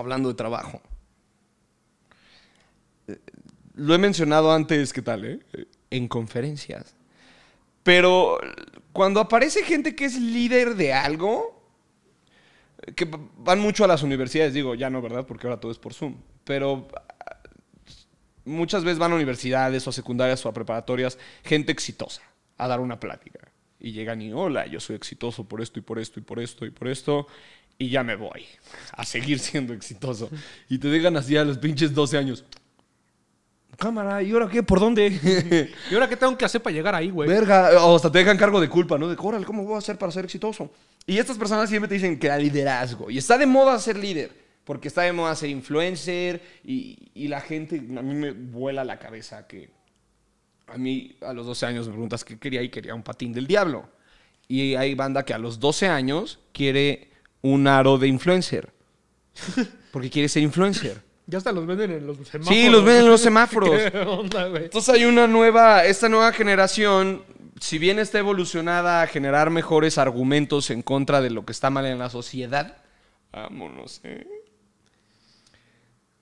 hablando de trabajo. Eh, lo he mencionado antes, ¿qué tal? Eh? En conferencias. Pero cuando aparece gente que es líder de algo, que van mucho a las universidades, digo, ya no, ¿verdad? Porque ahora todo es por Zoom. Pero ah, muchas veces van a universidades o a secundarias o a preparatorias, gente exitosa, a dar una plática. Y llegan y, hola, yo soy exitoso por esto y por esto y por esto y por esto y ya me voy a seguir siendo exitoso. Y te dejan así a los pinches 12 años. Cámara, ¿y ahora qué? ¿Por dónde? ¿Y ahora qué tengo que hacer para llegar ahí, güey? Verga, o hasta te dejan cargo de culpa, ¿no? De, órale, ¿cómo voy a hacer para ser exitoso? Y estas personas siempre te dicen que era liderazgo. Y está de moda ser líder, porque está de moda ser influencer y, y la gente, a mí me vuela la cabeza que a mí a los 12 años me preguntas qué quería y quería un patín del diablo. Y hay banda que a los 12 años quiere un aro de influencer. Porque quiere ser influencer. Ya hasta los venden en los semáforos. Sí, los venden en los semáforos. Entonces hay una nueva, esta nueva generación, si bien está evolucionada a generar mejores argumentos en contra de lo que está mal en la sociedad, vámonos, eh.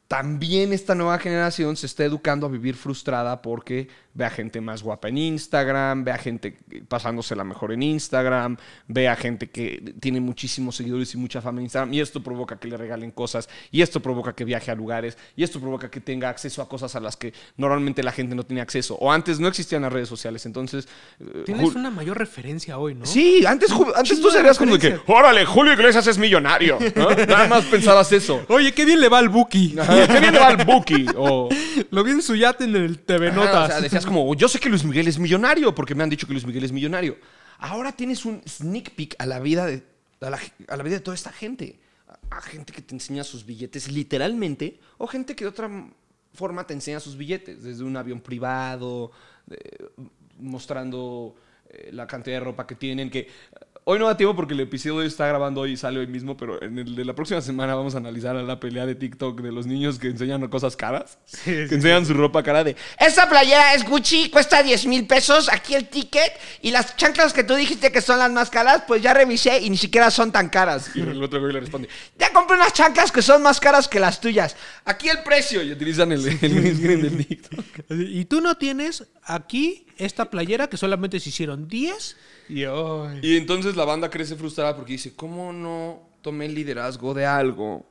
También esta nueva generación se está educando a vivir frustrada porque ve a gente más guapa en Instagram, ve a gente pasándose la mejor en Instagram, ve a gente que tiene muchísimos seguidores y mucha fama en Instagram, y esto provoca que le regalen cosas, y esto provoca que viaje a lugares, y esto provoca que tenga acceso a cosas a las que normalmente la gente no tiene acceso, o antes no existían las redes sociales, entonces... Eh, Tienes una mayor referencia hoy, ¿no? Sí, antes, antes tú serías como de que, órale, Julio Iglesias es millonario, ¿no? Nada más pensabas eso. Oye, qué bien le va al Buki. qué bien le va al Buki. Lo vi en su yate en el TV Notas. o sea, como, yo sé que Luis Miguel es millonario, porque me han dicho que Luis Miguel es millonario. Ahora tienes un sneak peek a la vida de, a la, vida de toda esta gente. A, gente que te enseña sus billetes literalmente, o gente que de otra forma te enseña sus billetes, desde un avión privado, mostrando eh, la cantidad de ropa que tienen, que Hoy no da tiempo porque el episodio está grabando hoy y sale hoy mismo, pero en el de la próxima semana vamos a analizar la pelea de TikTok de los niños que enseñan cosas caras. que enseñan su ropa cara de esta playera es Gucci, cuesta 10 mil pesos, aquí el ticket y las chanclas que tú dijiste que son las más caras, pues ya revisé y ni siquiera son tan caras. Y el otro güey le responde, ya compré unas chanclas que son más caras que las tuyas, aquí el precio y utilizan el, el, del TikTok. Y tú no tienes aquí esta playera que solamente se hicieron 10. Y, entonces la banda crece frustrada porque dice, ¿cómo no tomé el liderazgo de algo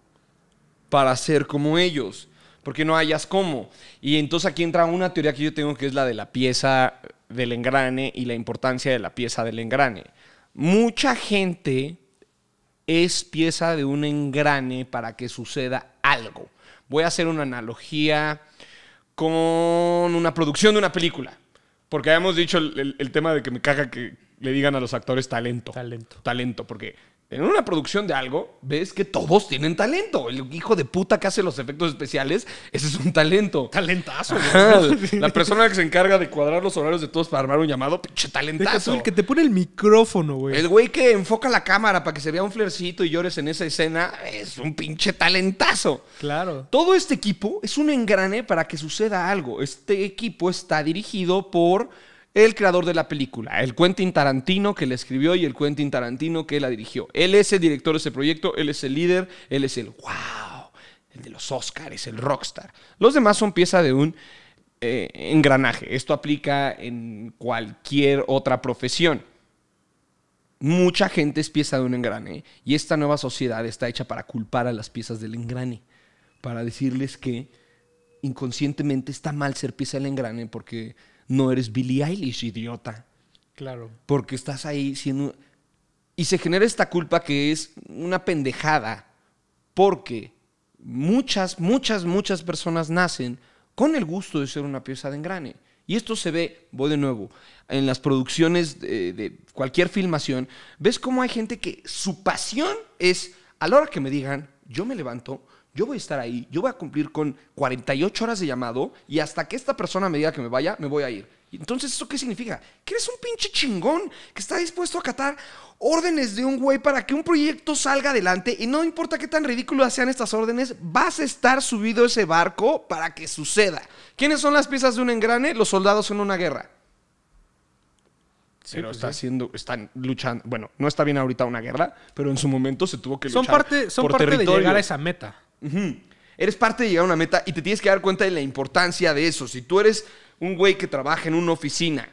para ser como ellos? Porque no hayas cómo. Y entonces aquí entra una teoría que yo tengo que es la de la pieza del engrane y la importancia de la pieza del engrane. Mucha gente es pieza de un engrane para que suceda algo. Voy a hacer una analogía con una producción de una película. Porque habíamos dicho el, tema de que me caga que le digan a los actores talento. Talento. Talento, porque en una producción de algo, ves que todos tienen talento. El hijo de puta que hace los efectos especiales, ese es un talento. Talentazo. la persona que se encarga de cuadrar los horarios de todos para armar un llamado, pinche talentazo. el que te pone el micrófono, güey. El güey que enfoca la cámara para que se vea un flercito y llores en esa escena, es un pinche talentazo. Claro. Todo este equipo es un engrane para que suceda algo. Este equipo está dirigido por el creador de la película, el Quentin Tarantino que la escribió y el Quentin Tarantino que la dirigió. Él es el director de ese proyecto, él es el líder, él es el wow, el de los Oscars, el rockstar. Los demás son pieza de un eh, engranaje. Esto aplica en cualquier otra profesión. Mucha gente es pieza de un engrane y esta nueva sociedad está hecha para culpar a las piezas del engrane, para decirles que inconscientemente está mal ser pieza del engrane porque no eres Billie Eilish, idiota. Claro. Porque estás ahí siendo... Y se genera esta culpa que es una pendejada, porque muchas, muchas, muchas personas nacen con el gusto de ser una pieza de engrane. Y esto se ve, voy de nuevo, en las producciones de, de, cualquier filmación, ves cómo hay gente que su pasión es, a la hora que me digan, yo me levanto, yo voy a estar ahí, yo voy a cumplir con 48 horas de llamado y hasta que esta persona me diga que me vaya, me voy a ir. Entonces, ¿eso qué significa? Que eres un pinche chingón que está dispuesto a acatar órdenes de un güey para que un proyecto salga adelante y no importa qué tan ridículo sean estas órdenes, vas a estar subido ese barco para que suceda. ¿Quiénes son las piezas de un engrane? Los soldados en una guerra pero pues está están luchando. Bueno, no está bien ahorita una guerra, pero en su momento se tuvo que luchar. Son parte, son parte de llegar a esa meta. Eres parte de llegar a una meta y te tienes que dar cuenta de la importancia de eso. Si tú eres un güey que trabaja en una oficina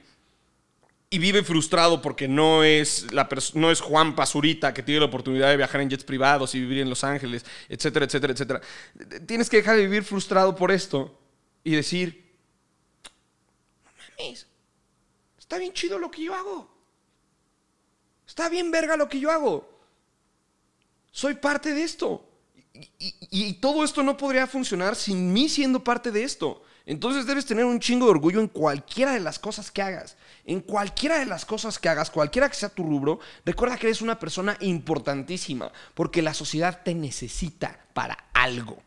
y vive frustrado porque no es, la no es Juan Pasurita que tiene la oportunidad de viajar en jets privados y vivir en Los Ángeles, etcétera, etcétera, etcétera. Eh, tienes que dejar de vivir frustrado por esto y decir, no mames, Está bien chido lo que yo hago. Está bien verga lo que yo hago. Soy parte de esto. Y, todo esto no podría funcionar sin mí siendo parte de esto. Entonces debes tener un chingo de orgullo en cualquiera de las cosas que hagas. En cualquiera de las cosas que hagas, cualquiera que sea tu rubro, recuerda que eres una persona importantísima, porque la sociedad te necesita para algo.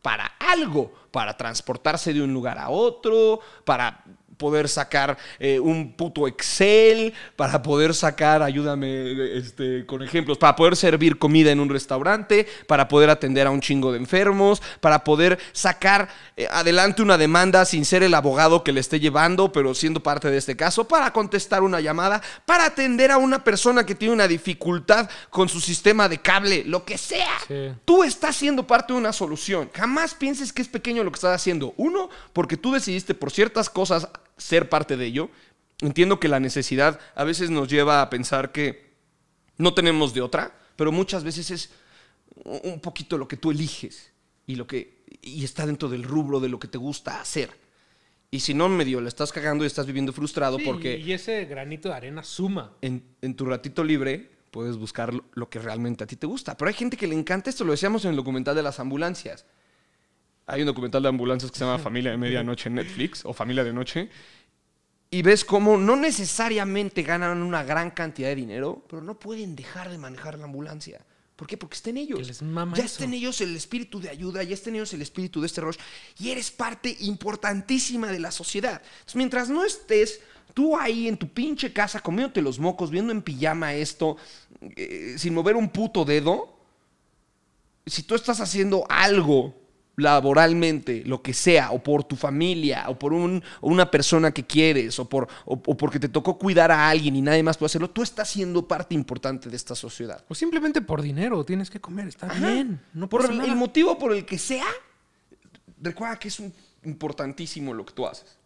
Para algo, para transportarse de un lugar a otro, para poder sacar eh, un puto Excel, para poder sacar, ayúdame este, con ejemplos, para poder servir comida en un restaurante, para poder atender a un chingo de enfermos, para poder sacar eh, adelante una demanda sin ser el abogado que le esté llevando, pero siendo parte de este caso, para contestar una llamada, para atender a una persona que tiene una dificultad con su sistema de cable, lo que sea. Tú estás siendo parte de una solución. Jamás pienses que es pequeño lo que estás haciendo. Uno, porque tú decidiste por ciertas cosas ser parte de ello. Entiendo que la necesidad a veces nos lleva a pensar que no tenemos de otra, pero muchas veces es un poquito lo que tú eliges y lo que está dentro del rubro de lo que te gusta hacer. Y si no, medio la estás cagando y estás viviendo frustrado porque... Y ese granito de arena suma. En, tu ratito libre puedes buscar lo que realmente a ti te gusta. Pero hay gente que le encanta esto, lo decíamos en el documental de las ambulancias hay un documental de ambulancias que se llama Familia de Medianoche en Netflix o Familia de Noche. Y ves cómo no necesariamente ganan una gran cantidad de dinero, pero no pueden dejar de manejar la ambulancia. ¿Por qué? Porque estén ellos. ya estén ellos el espíritu de ayuda, ya estén ellos el espíritu de este rush. Y eres parte importantísima de la sociedad. Entonces, mientras no estés tú ahí en tu pinche casa comiéndote los mocos, viendo en pijama esto, eh, sin mover un puto dedo, si tú estás haciendo algo laboralmente, lo que sea, o por tu familia, o por un, una persona que quieres, o, por, o, porque te tocó cuidar a alguien y nadie más puede hacerlo, tú estás siendo parte importante de esta sociedad. O simplemente por dinero, tienes que comer, está bien. No por el, motivo por el que sea, recuerda que es importantísimo lo que tú haces.